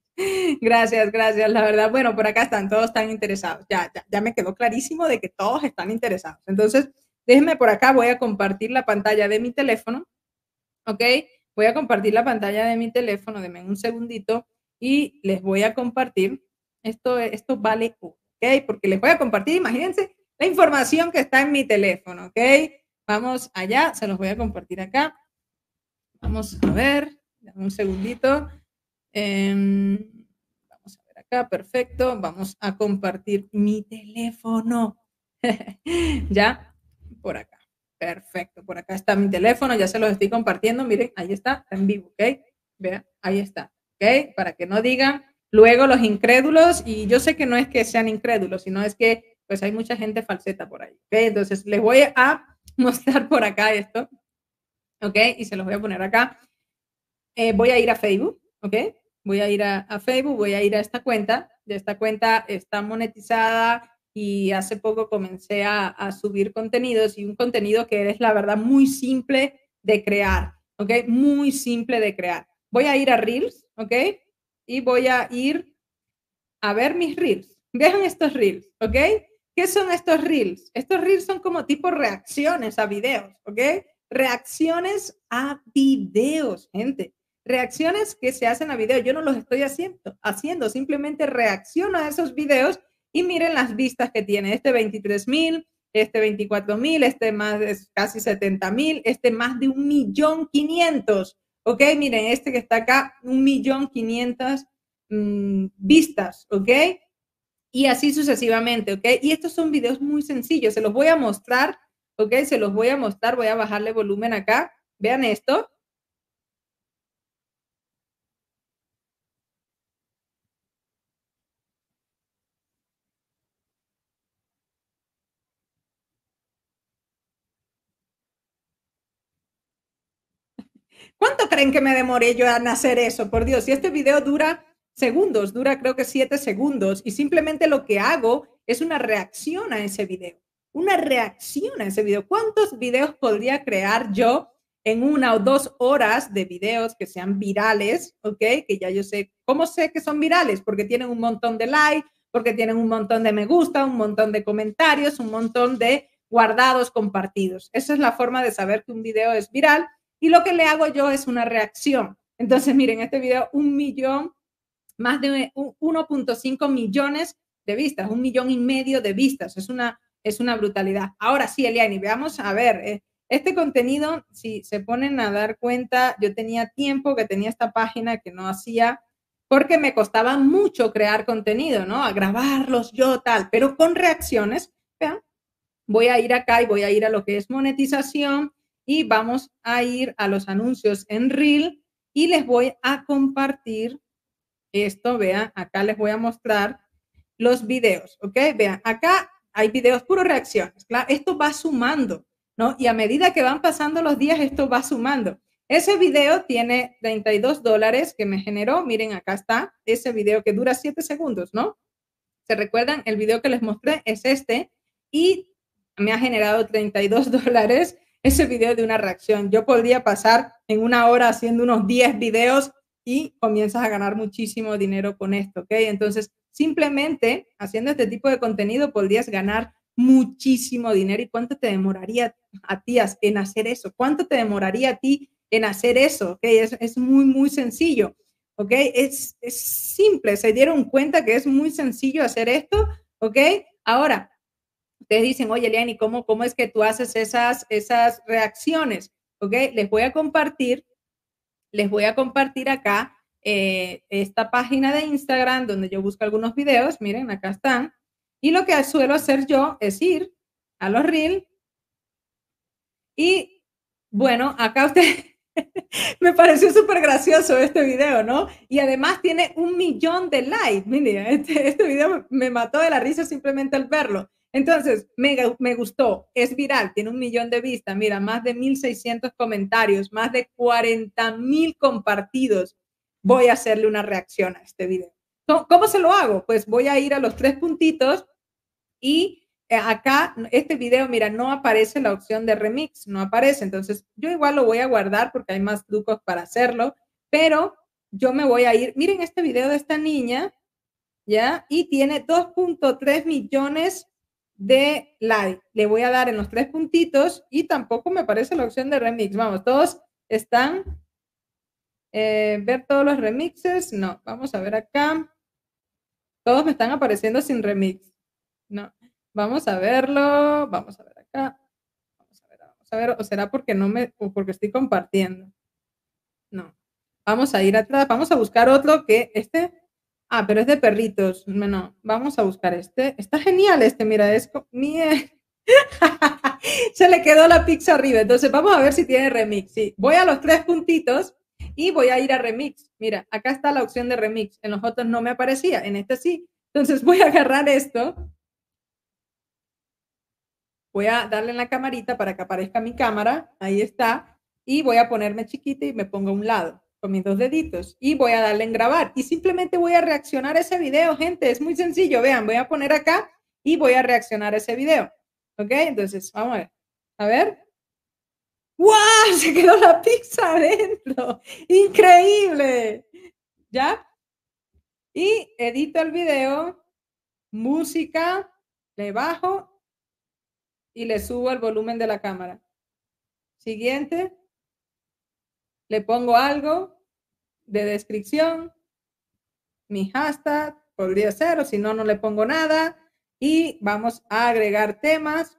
gracias, gracias. La verdad, bueno, por acá están, todos están interesados. ya, ya me quedó clarísimo de que todos están interesados. Entonces, Déjenme por acá, voy a compartir la pantalla de mi teléfono. ¿Ok? Voy a compartir la pantalla de mi teléfono, denme un segundito y les voy a compartir. Esto, esto vale, ¿ok? Porque les voy a compartir, imagínense, la información que está en mi teléfono, ¿ok? Vamos allá, se los voy a compartir acá. Vamos a ver, un segundito. Em, vamos a ver acá, perfecto. Vamos a compartir mi teléfono. ¿Ya? por acá. Perfecto, por acá está mi teléfono, ya se los estoy compartiendo. Miren, ahí está, en vivo, ¿ok? Vean, ahí está, ¿ok? Para que no digan luego los incrédulos, y yo sé que no es que sean incrédulos, sino es que pues hay mucha gente falseta por ahí, ¿ok? Entonces les voy a mostrar por acá esto, ¿ok? Y se los voy a poner acá. Eh, voy a ir a Facebook, ¿ok? Voy a ir a, a, Facebook, voy a ir a esta cuenta. De esta cuenta está monetizada y hace poco comencé a, subir contenidos y un contenido que es la verdad muy simple de crear, ¿ok? Muy simple de crear. Voy a ir a Reels, ¿ok? Y voy a ir a ver mis Reels. Vean estos Reels, ¿ok? ¿Qué son estos Reels? Estos Reels son como tipo reacciones a videos, ¿ok? Reacciones a videos, gente. Reacciones que se hacen a videos. Yo no los estoy haciendo, haciendo simplemente reacciono a esos videos y miren las vistas que tiene, este 23 mil, este 24 mil, este más de casi 70 mil, este más de un millón 500. ¿Ok? Miren, este que está acá, un millón 500 mm, vistas. ¿Ok? Y así sucesivamente. ¿Ok? Y estos son videos muy sencillos. Se los voy a mostrar. ¿Ok? Se los voy a mostrar. Voy a bajarle volumen acá. Vean esto. ¿Cuánto creen que me demoré yo en hacer eso? Por Dios, si este video dura segundos, dura creo que siete segundos, y simplemente lo que hago es una reacción a ese video, una reacción a ese video. ¿Cuántos videos podría crear yo en una o dos horas de videos que sean virales, ok? Que ya yo sé, ¿cómo sé que son virales? Porque tienen un montón de like, porque tienen un montón de me gusta, un montón de comentarios, un montón de guardados, compartidos. Esa es la forma de saber que un video es viral y lo que le hago yo es una reacción. Entonces, miren, este video, un millón, más de 1.5 millones de vistas, un millón y medio de vistas. Es una, es una brutalidad. Ahora sí, Eliani, veamos, a ver, eh, este contenido, si se ponen a dar cuenta, yo tenía tiempo que tenía esta página que no hacía porque me costaba mucho crear contenido, ¿no? A grabarlos yo tal, pero con reacciones, vean, voy a ir acá y voy a ir a lo que es monetización y vamos a ir a los anuncios en Reel y les voy a compartir esto, vean, acá les voy a mostrar los videos, ¿ok? Vean, acá hay videos puro reacciones, claro, esto va sumando, ¿no? Y a medida que van pasando los días, esto va sumando. Ese video tiene 32 dólares que me generó, miren, acá está, ese video que dura 7 segundos, ¿no? ¿Se recuerdan? El video que les mostré es este y me ha generado 32 dólares ese video de una reacción. Yo podría pasar en una hora haciendo unos 10 videos y comienzas a ganar muchísimo dinero con esto, ¿ok? Entonces, simplemente haciendo este tipo de contenido podrías ganar muchísimo dinero. ¿Y cuánto te demoraría a ti en hacer eso? ¿Cuánto te demoraría a ti en hacer eso? ¿Ok? Es, muy, muy sencillo. ¿Ok? Es, es simple. Se dieron cuenta que es muy sencillo hacer esto. ¿Ok? Ahora, ustedes dicen, oye, Liany cómo, cómo es que tú haces esas, esas reacciones? ¿Ok? Les voy a compartir, les voy a compartir acá eh, esta página de Instagram donde yo busco algunos videos, miren, acá están. Y lo que suelo hacer yo es ir a los reels y bueno, acá usted me pareció súper gracioso este video, ¿no? Y además tiene un millón de likes. miren, este, este video me mató de la risa simplemente al verlo. Entonces, me, gustó, es viral, tiene un millón de vistas, mira, más de 1.600 comentarios, más de 40.000 compartidos. Voy a hacerle una reacción a este video. ¿Cómo se lo hago? Pues voy a ir a los tres puntitos y eh, acá, este video, mira, no aparece la opción de remix, no aparece. Entonces, yo igual lo voy a guardar porque hay más trucos para hacerlo, pero yo me voy a ir. Miren este video de esta niña, ¿ya? Y tiene 2.3 millones de like, Le voy a dar en los tres puntitos y tampoco me parece la opción de remix. Vamos, todos están. Eh, ver todos los remixes. No, vamos a ver acá. Todos me están apareciendo sin remix. No, vamos a verlo. Vamos a ver acá. Vamos a ver, vamos a ver. O será porque no me, o porque estoy compartiendo. No. Vamos a ir atrás. Vamos a buscar otro que este Ah, pero es de perritos. Bueno, vamos a buscar este. Está genial este, mira, es mie. Se le quedó la pizza arriba. Entonces, vamos a ver si tiene remix. Sí, voy a los tres puntitos y voy a ir a remix. Mira, acá está la opción de remix. En los otros no me aparecía, en este sí. Entonces, voy a agarrar esto. Voy a darle en la camarita para que aparezca mi cámara. Ahí está. Y voy a ponerme chiquita y me pongo a un lado con mis dos deditos y voy a darle en grabar y simplemente voy a reaccionar ese video, gente, es muy sencillo, vean, voy a poner acá y voy a reaccionar ese video, ¿ok? Entonces, vamos a ver, a ver. ¡Wow! Se quedó la pizza adentro, increíble, ¿ya? Y edito el video, música, le bajo y le subo el volumen de la cámara. Siguiente le pongo algo de descripción, mi hashtag podría ser, o si no, no le pongo nada. Y vamos a agregar temas.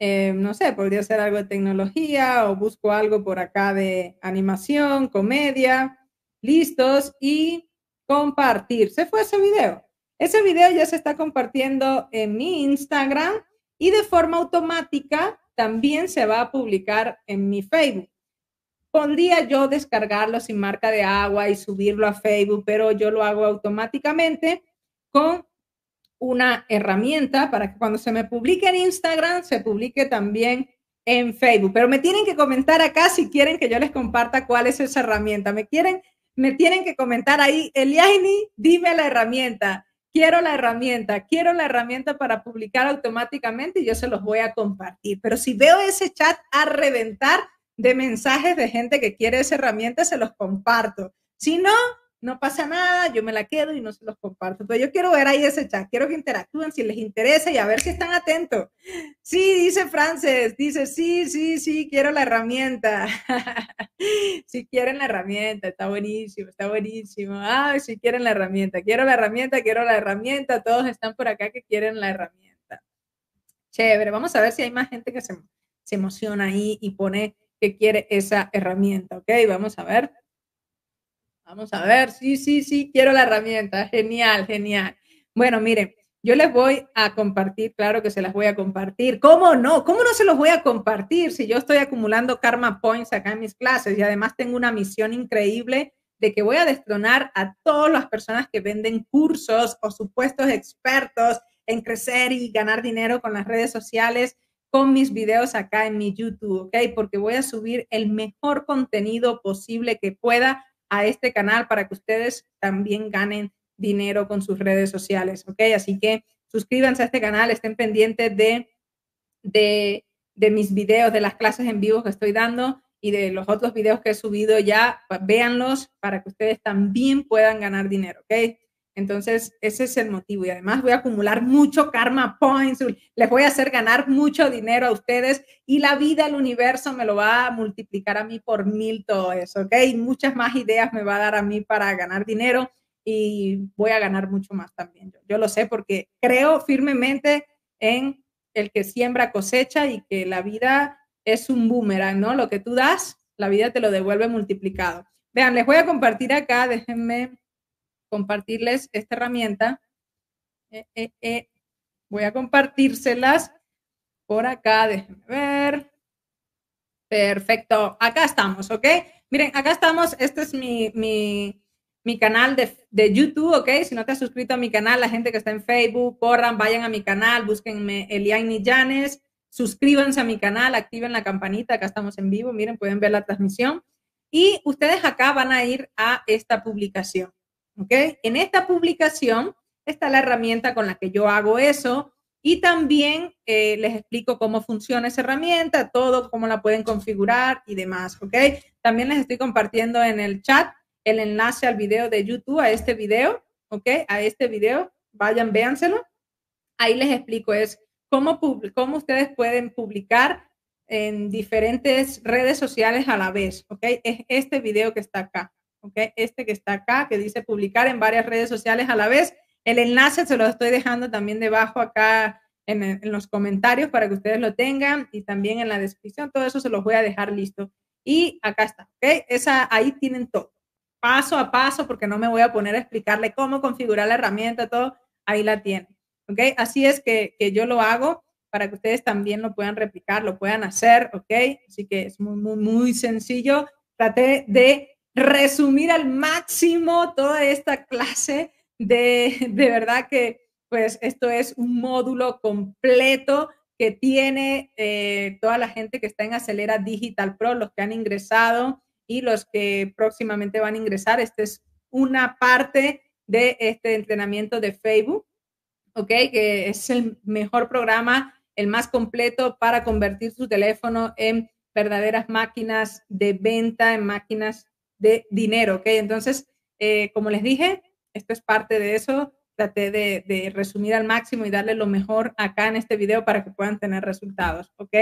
Eh, no sé, podría ser algo de tecnología o busco algo por acá de animación, comedia. Listos y compartir. Se fue ese video. Ese video ya se está compartiendo en mi Instagram y de forma automática también se va a publicar en mi Facebook día yo descargarlo sin marca de agua y subirlo a Facebook, pero yo lo hago automáticamente con una herramienta para que cuando se me publique en Instagram, se publique también en Facebook. Pero me tienen que comentar acá si quieren que yo les comparta cuál es esa herramienta. Me quieren, me tienen que comentar ahí, Eliani, dime la herramienta. Quiero la herramienta, quiero la herramienta para publicar automáticamente y yo se los voy a compartir. Pero si veo ese chat a reventar, de mensajes de gente que quiere esa herramienta, se los comparto. Si no, no pasa nada, yo me la quedo y no se los comparto. Pero yo quiero ver ahí ese chat, quiero que interactúen si les interesa y a ver si están atentos. Sí, dice Frances, dice, sí, sí, sí, quiero la herramienta. si quieren la herramienta, está buenísimo, está buenísimo. Ay, si quieren la herramienta, quiero la herramienta, quiero la herramienta. Todos están por acá que quieren la herramienta. Chévere, vamos a ver si hay más gente que se, se emociona ahí y pone que quiere esa herramienta, ¿ok? Vamos a ver. Vamos a ver, sí, sí, sí, quiero la herramienta, genial, genial. Bueno, miren, yo les voy a compartir, claro que se las voy a compartir. ¿Cómo no? ¿Cómo no se los voy a compartir si yo estoy acumulando karma points acá en mis clases y además tengo una misión increíble de que voy a destronar a todas las personas que venden cursos o supuestos expertos en crecer y ganar dinero con las redes sociales con mis videos acá en mi YouTube, ¿ok? Porque voy a subir el mejor contenido posible que pueda a este canal para que ustedes también ganen dinero con sus redes sociales, ¿ok? Así que suscríbanse a este canal, estén pendientes de, de, mis videos, de las clases en vivo que estoy dando y de los otros videos que he subido ya, véanlos para que ustedes también puedan ganar dinero, ¿ok? Entonces, ese es el motivo. Y además voy a acumular mucho karma points, les voy a hacer ganar mucho dinero a ustedes y la vida, el universo me lo va a multiplicar a mí por mil todo eso, ¿ok? Y muchas más ideas me va a dar a mí para ganar dinero y voy a ganar mucho más también. Yo, lo sé porque creo firmemente en el que siembra cosecha y que la vida es un boomerang, ¿no? Lo que tú das, la vida te lo devuelve multiplicado. Vean, les voy a compartir acá, déjenme compartirles esta herramienta. Eh, eh, eh, voy a compartírselas por acá, déjenme ver. Perfecto, acá estamos, ¿ok? Miren, acá estamos, este es mi, mi, mi canal de, de, YouTube, ¿ok? Si no te has suscrito a mi canal, la gente que está en Facebook, corran, vayan a mi canal, búsquenme Eliane Yanes, suscríbanse a mi canal, activen la campanita, acá estamos en vivo, miren, pueden ver la transmisión. Y ustedes acá van a ir a esta publicación. En esta publicación está la herramienta con la que yo hago eso y también eh, les explico cómo funciona esa herramienta, todo, cómo la pueden configurar y demás, ¿ok? También les estoy compartiendo en el chat el enlace al video de YouTube, a este video, ¿ok? A este video, vayan, véanselo. Ahí les explico es cómo, cómo ustedes pueden publicar en diferentes redes sociales a la vez, ¿ok? Es este video que está acá. Este que está acá, que dice publicar en varias redes sociales a la vez. El enlace se lo estoy dejando también debajo acá en, los comentarios para que ustedes lo tengan y también en la descripción. Todo eso se los voy a dejar listo. Y acá está, ¿ok? Esa, ahí tienen todo, paso a paso, porque no me voy a poner a explicarle cómo configurar la herramienta, todo, ahí la tienen, ¿ok? Así es que, yo lo hago para que ustedes también lo puedan replicar, lo puedan hacer, ¿ok? Así que es muy, muy sencillo. Traté de resumir al máximo toda esta clase de, de verdad que pues esto es un módulo completo que tiene eh, toda la gente que está en Acelera Digital Pro, los que han ingresado y los que próximamente van a ingresar. Esta es una parte de este entrenamiento de Facebook, ¿ok? Que es el mejor programa, el más completo para convertir su teléfono en verdaderas máquinas de venta, en máquinas de dinero, ¿ok? Entonces, eh, como les dije, esto es parte de eso. Traté de, resumir al máximo y darle lo mejor acá en este video para que puedan tener resultados, ¿ok?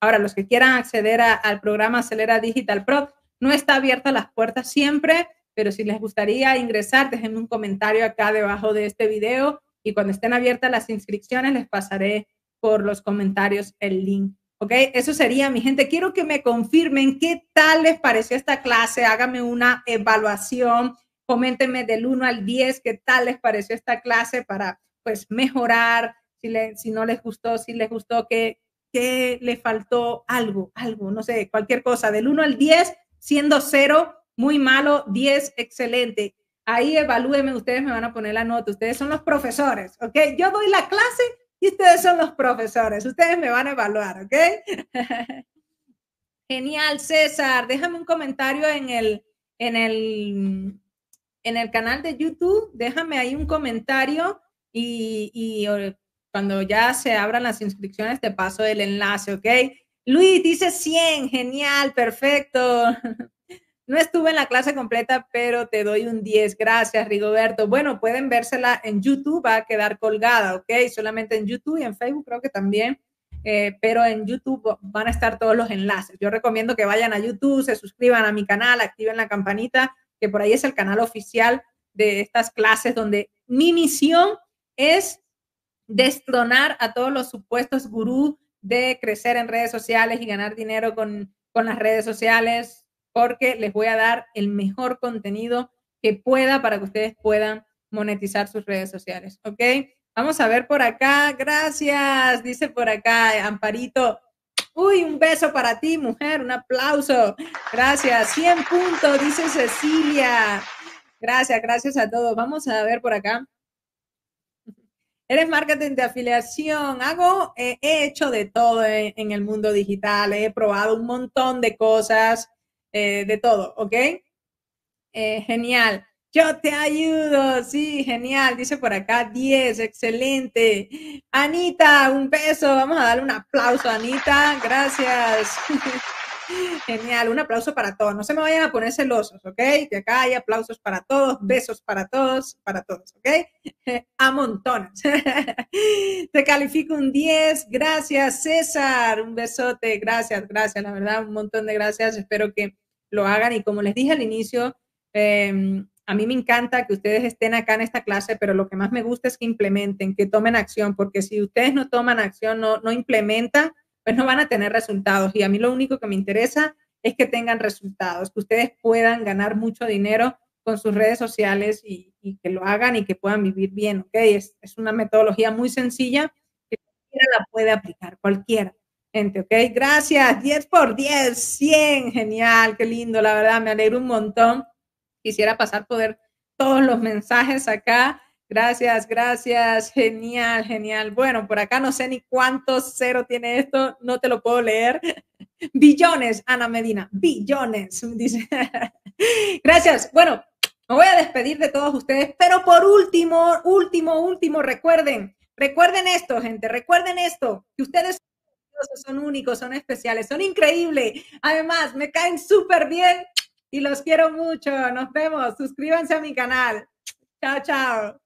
Ahora, los que quieran acceder al programa Acelera Digital Pro, no está abierta las puertas siempre, pero si les gustaría ingresar, déjenme un comentario acá debajo de este video y cuando estén abiertas las inscripciones les pasaré por los comentarios el link ¿Ok? Eso sería, mi gente. Quiero que me confirmen qué tal les pareció esta clase. Hágame una evaluación. Coméntenme del 1 al 10 qué tal les pareció esta clase para, pues, mejorar. Si, si no les gustó, si les gustó, qué, qué le faltó algo, algo, no sé, cualquier cosa. Del 1 al 10, siendo 0, muy malo, 10, excelente. Ahí evalúenme, ustedes me van a poner la nota, ustedes son los profesores, ¿ok? Yo doy la clase, y ustedes son los profesores, ustedes me van a evaluar, ¿ok? Genial, César. Déjame un comentario en el, en en el canal de YouTube. Déjame ahí un comentario y, y cuando ya se abran las inscripciones te paso el enlace, ¿ok? Luis dice 100, genial, perfecto. No estuve en la clase completa, pero te doy un 10. Gracias, Rigoberto. Bueno, pueden vérsela en YouTube, va a quedar colgada, ¿ok? Solamente en YouTube y en Facebook creo que también, eh, pero en YouTube van a estar todos los enlaces. Yo recomiendo que vayan a YouTube, se suscriban a mi canal, activen la campanita, que por ahí es el canal oficial de estas clases donde mi misión es destronar a todos los supuestos gurús de crecer en redes sociales y ganar dinero con, con las redes sociales porque les voy a dar el mejor contenido que pueda para que ustedes puedan monetizar sus redes sociales, ¿ok? Vamos a ver por acá, gracias, dice por acá Amparito. Uy, un beso para ti, mujer, un aplauso. Gracias, 100 puntos, dice Cecilia. Gracias, gracias a todos. Vamos a ver por acá. Eres marketing de afiliación. Hago, eh, he hecho de todo eh, en el mundo digital. He probado un montón de cosas. Eh, de todo, ¿ok? Eh, genial. Yo te ayudo, sí, genial, dice por acá 10, excelente. Anita, un beso, vamos a darle un aplauso Anita, gracias. Genial, un aplauso para todos, no se me vayan a poner celosos, ¿ok? Que acá hay aplausos para todos, besos para todos, para todos, ¿ok? A montones. Te califico un 10, gracias César, un besote, gracias, gracias, la verdad, un montón de gracias, espero que lo hagan. Y como les dije al inicio, em, a mí me encanta que ustedes estén acá en esta clase, pero lo que más me gusta es que implementen, que tomen acción, porque si ustedes no toman acción, no, no implementan, pues no van a tener resultados. Y a mí lo único que me interesa es que tengan resultados, que ustedes puedan ganar mucho dinero con sus redes sociales y, que lo hagan y que puedan vivir bien, ¿ok? Es, es una metodología muy sencilla que cualquiera la puede aplicar, cualquiera gente, ¿ok? Gracias, 10 por 10, 100, genial, qué lindo, la verdad, me alegro un montón. Quisiera pasar poder todos los mensajes acá. Gracias, gracias, genial, genial. Bueno, por acá no sé ni cuántos cero tiene esto, no te lo puedo leer. Billones, Ana Medina, billones, dice. Gracias. Bueno, me voy a despedir de todos ustedes, pero por último, último, último, recuerden, recuerden esto, gente, recuerden esto, que ustedes son únicos, son especiales, son increíbles. Además, me caen súper bien y los quiero mucho. Nos vemos. Suscríbanse a mi canal. Chao, chao.